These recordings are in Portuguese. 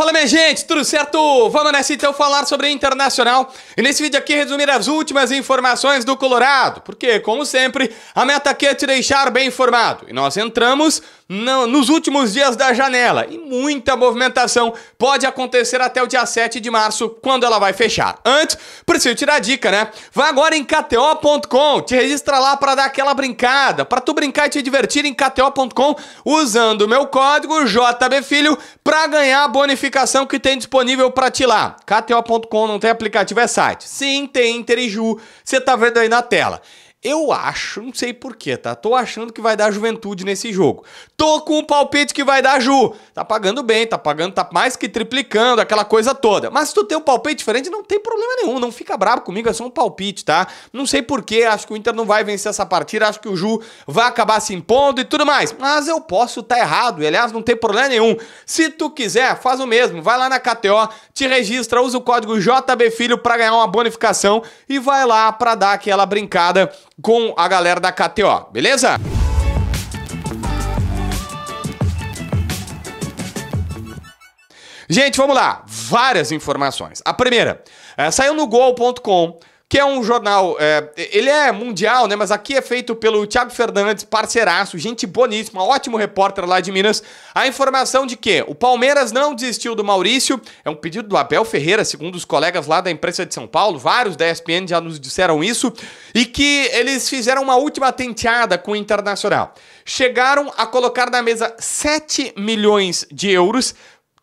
Fala minha gente, tudo certo? Vamos nessa então falar sobre internacional e nesse vídeo aqui resumir as últimas informações do Colorado, porque como sempre a meta aqui é te deixar bem informado e nós entramos nos últimos dias da janela e muita movimentação pode acontecer até o dia 7 de março, quando ela vai fechar. Antes, preciso tirar a dica, né? Vá agora em kto.com, te registra lá para dar aquela brincada, para tu brincar e te divertir em kto.com usando o meu código JBFilho para ganhar a bonificação que tem disponível para ti lá. kto.com não tem aplicativo, é site. Sim, tem Interiju, você tá vendo aí na tela. Eu acho, não sei porquê, tá? Tô achando que vai dar juventude nesse jogo. Tô com um palpite que vai dar Ju. Tá pagando bem, tá pagando, tá mais que triplicando, aquela coisa toda. Mas se tu tem um palpite diferente, não tem problema nenhum. Não fica bravo comigo, é só um palpite, tá? Não sei porquê, acho que o Inter não vai vencer essa partida, acho que o Ju vai acabar se impondo e tudo mais. Mas eu posso estar tá errado, e aliás, não tem problema nenhum. Se tu quiser, faz o mesmo. Vai lá na KTO, te registra, usa o código JBFilho para ganhar uma bonificação e vai lá para dar aquela brincada com a galera da KTO, beleza? Gente, vamos lá. Várias informações. A primeira, é, saiu no gol.com que é um jornal. É, ele é mundial, né? Mas aqui é feito pelo Thiago Fernandes, parceiraço, gente boníssima, ótimo repórter lá de Minas. A informação de que o Palmeiras não desistiu do Maurício. É um pedido do Abel Ferreira, segundo os colegas lá da imprensa de São Paulo. Vários da ESPN já nos disseram isso. E que eles fizeram uma última tenteada com o Internacional. Chegaram a colocar na mesa 7 milhões de euros,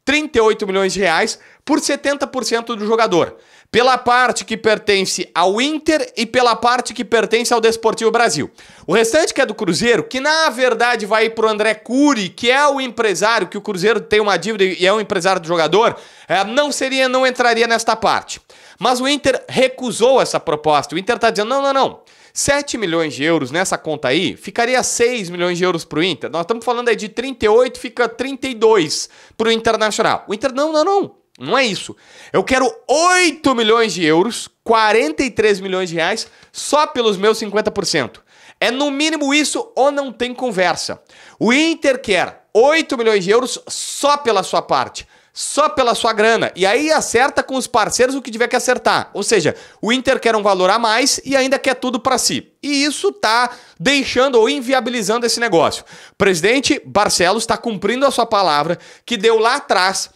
38 milhões de reais por 70% do jogador, pela parte que pertence ao Inter e pela parte que pertence ao Desportivo Brasil. O restante que é do Cruzeiro, que na verdade vai para o André Cury, que é o empresário, que o Cruzeiro tem uma dívida e é o um empresário do jogador, é, não seria, não entraria nesta parte. Mas o Inter recusou essa proposta. O Inter está dizendo: não, não, não. 7 milhões de euros nessa conta aí, ficaria 6 milhões de euros para o Inter. Nós estamos falando aí de 38, fica 32 para o Internacional. O Inter, não, não, não. Não é isso. Eu quero 8 milhões de euros, 43 milhões de reais, só pelos meus 50%. É no mínimo isso ou não tem conversa. O Inter quer 8 milhões de euros só pela sua parte, só pela sua grana. E aí acerta com os parceiros o que tiver que acertar. Ou seja, o Inter quer um valor a mais e ainda quer tudo para si. E isso tá deixando ou inviabilizando esse negócio. O presidente Barcelos está cumprindo a sua palavra que deu lá atrás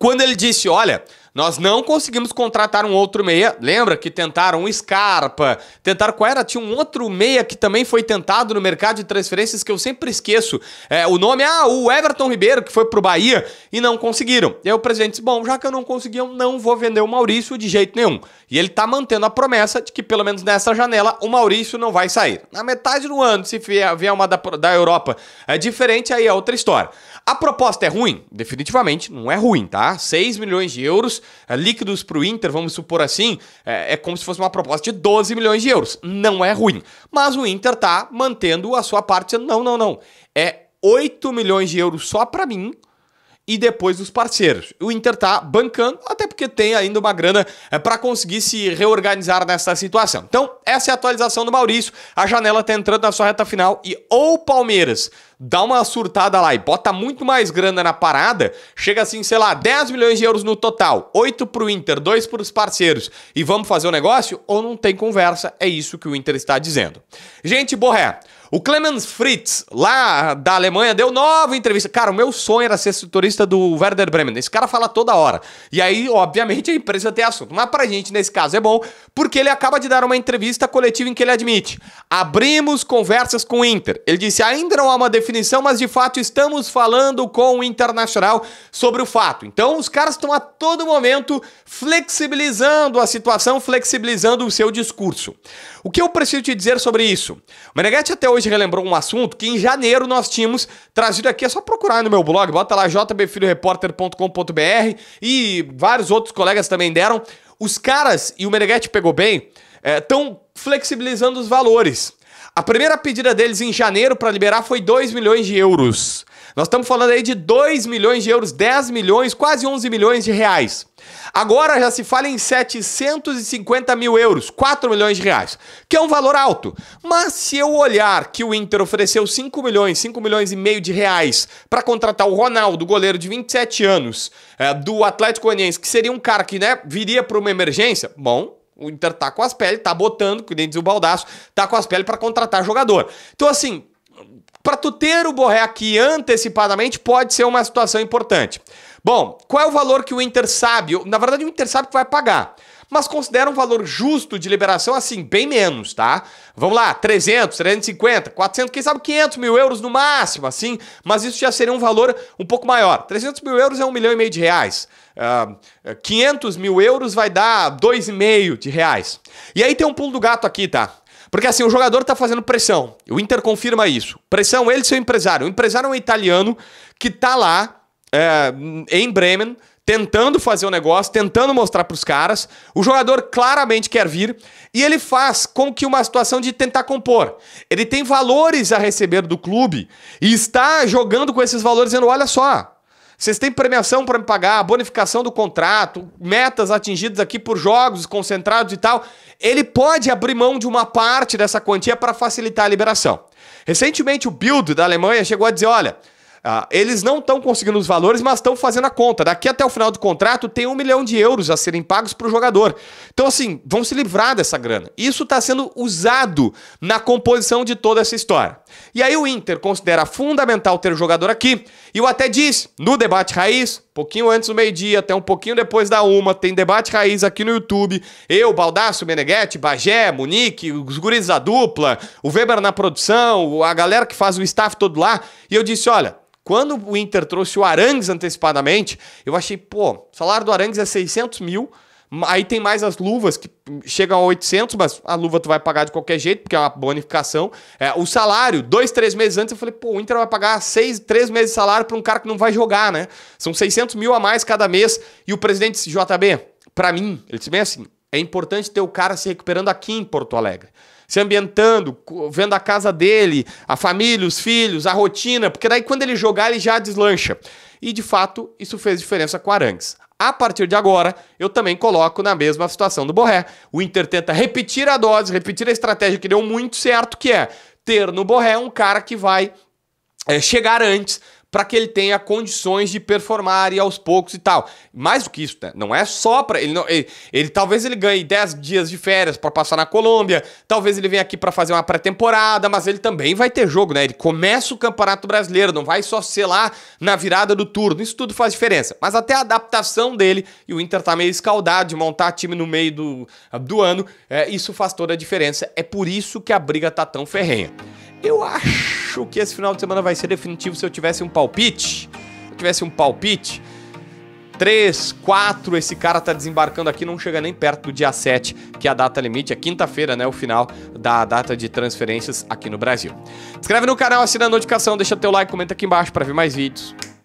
quando ele disse: Olha, nós não conseguimos contratar um outro meia. Lembra que tentaram o Scarpa, tentaram qual era? Tinha um outro meia que também foi tentado no mercado de transferências que eu sempre esqueço. É, o nome, ah, o Everton Ribeiro, que foi pro Bahia e não conseguiram. E aí o presidente disse: bom, já que eu não consegui, eu não vou vender o Maurício de jeito nenhum. E ele tá mantendo a promessa de que pelo menos nessa janela o Maurício não vai sair. Na metade do ano, se vier uma da, da Europa é diferente, aí é outra história. A proposta é ruim? Definitivamente não é ruim, tá? 6 milhões de euros eh, líquidos para o Inter, vamos supor assim, é, é, como se fosse uma proposta de 12 milhões de euros. Não é ruim. Mas o Inter tá mantendo a sua parte. Não, não, não. É 8 milhões de euros só para mim e depois os parceiros. O Inter tá bancando, até porque tem ainda uma grana é, eh, para conseguir se reorganizar nessa situação. Então, essa é a atualização do Maurício. A janela tá entrando na sua reta final e ou Palmeiras dá uma surtada lá e bota muito mais grana na parada, chega assim, sei lá, 10 milhões de euros no total, 8 pro Inter, 2 pros parceiros e vamos fazer o um negócio ou não tem conversa, é isso que o Inter está dizendo. Gente, borré, o Clemens Fritz, lá da Alemanha, deu nova entrevista. Cara, o meu sonho era ser setorista do Werder Bremen. Esse cara fala toda hora. E aí, obviamente, a empresa tem assunto. Mas pra gente, nesse caso, é bom, porque ele acaba de dar uma entrevista entrevista coletiva em que ele admite: abrimos conversas com o Inter. Ele disse: ainda não há uma definição, mas de fato estamos falando com o Internacional sobre o fato. Então, os caras estão a todo momento flexibilizando a situação, flexibilizando o seu discurso. O que eu preciso te dizer sobre isso? O Meneghetti até hoje relembrou um assunto que em janeiro nós tínhamos trazido aqui. É só procurar no meu blog, bota lá jbfilhoreporter.com.br e vários outros colegas também deram. Os caras, e o Meneghetti pegou bem, estão é, flexibilizando os valores. A primeira pedida deles em janeiro para liberar foi 2 milhões de euros. Nós estamos falando aí de 2 milhões de euros, 10 milhões, quase 11 milhões de reais. Agora já se fala em 750 mil euros, 4 milhões de reais, que é um valor alto. Mas se eu olhar que o Inter ofereceu 5 milhões, 5 milhões e meio de reais para contratar o Ronaldo, goleiro de 27 anos, é, do Atlético Goianiense, que seria um cara que né, viria para uma emergência, bom, o Inter tá com as peles, tá botando, que nem diz o Baldaço, tá com as peles para contratar jogador. Então, assim, para tu ter o Borré aqui antecipadamente pode ser uma situação importante. Bom, qual é o valor que o Inter sabe? Na verdade, o Inter sabe que vai pagar mas considera um valor justo de liberação assim, bem menos, tá? Vamos lá, 300, 350, 400, quem sabe 500 mil euros no máximo, assim, mas isso já seria um valor um pouco maior. 300 mil euros é um milhão e meio de reais. Uh, ah, 500 mil euros vai dar 2,5 de reais. E aí tem um pulo do gato aqui, tá? Porque assim, o jogador tá fazendo pressão. O Inter confirma isso. Pressão, ele e seu empresário. O empresário é um italiano que tá lá é, em Bremen, tentando fazer o um negócio, tentando mostrar para os caras. O jogador claramente quer vir e ele faz com que uma situação de tentar compor. Ele tem valores a receber do clube e está jogando com esses valores, dizendo: olha só, vocês têm premiação para me pagar, bonificação do contrato, metas atingidas aqui por jogos concentrados e tal. Ele pode abrir mão de uma parte dessa quantia para facilitar a liberação. Recentemente, o Bild da Alemanha chegou a dizer: olha, ah, eles não estão conseguindo os valores, mas estão fazendo a conta. Daqui até o final do contrato tem um milhão de euros a serem pagos para o jogador. Então, assim, vão se livrar dessa grana. Isso está sendo usado na composição de toda essa história. E aí o Inter considera fundamental ter o jogador aqui. E eu até disse no debate raiz, pouquinho antes do meio-dia, até um pouquinho depois da uma, tem debate raiz aqui no YouTube. Eu, Baldaço, Meneghetti, Bagé, Munique, os guris da dupla, o Weber na produção, a galera que faz o staff todo lá. E eu disse, olha... Quando o Inter trouxe o Arangues antecipadamente, eu achei, pô, o salário do Arangues é 600 mil, aí tem mais as luvas, que chegam a 800, mas a luva tu vai pagar de qualquer jeito, porque é uma bonificação. É, o salário, dois, três meses antes, eu falei, pô, o Inter vai pagar seis, três meses de salário para um cara que não vai jogar, né? São 600 mil a mais cada mês. E o presidente JB, para mim, ele disse bem assim, é importante ter o cara se recuperando aqui em Porto Alegre se ambientando, vendo a casa dele, a família, os filhos, a rotina, porque daí quando ele jogar ele já deslancha. E de fato, isso fez diferença com o Arangues. A partir de agora, eu também coloco na mesma situação do Borré. O Inter tenta repetir a dose, repetir a estratégia que deu muito certo, que é ter no Borré um cara que vai é, chegar antes, para que ele tenha condições de performar e aos poucos e tal. Mais do que isso, né? não é só para ele, ele, ele, talvez ele ganhe 10 dias de férias para passar na Colômbia, talvez ele venha aqui para fazer uma pré-temporada, mas ele também vai ter jogo, né? Ele começa o Campeonato Brasileiro, não vai só ser lá na virada do turno. Isso tudo faz diferença, mas até a adaptação dele e o Inter tá meio escaldado de montar time no meio do, do ano, é, isso faz toda a diferença. É por isso que a briga tá tão ferrenha. Eu acho que esse final de semana vai ser definitivo se eu tivesse um palpite. Se eu tivesse um palpite. 3, 4, esse cara tá desembarcando aqui, não chega nem perto do dia 7, que é a data limite, é quinta-feira, né, o final da data de transferências aqui no Brasil. Se inscreve no canal, assina a notificação, deixa teu like, comenta aqui embaixo para ver mais vídeos.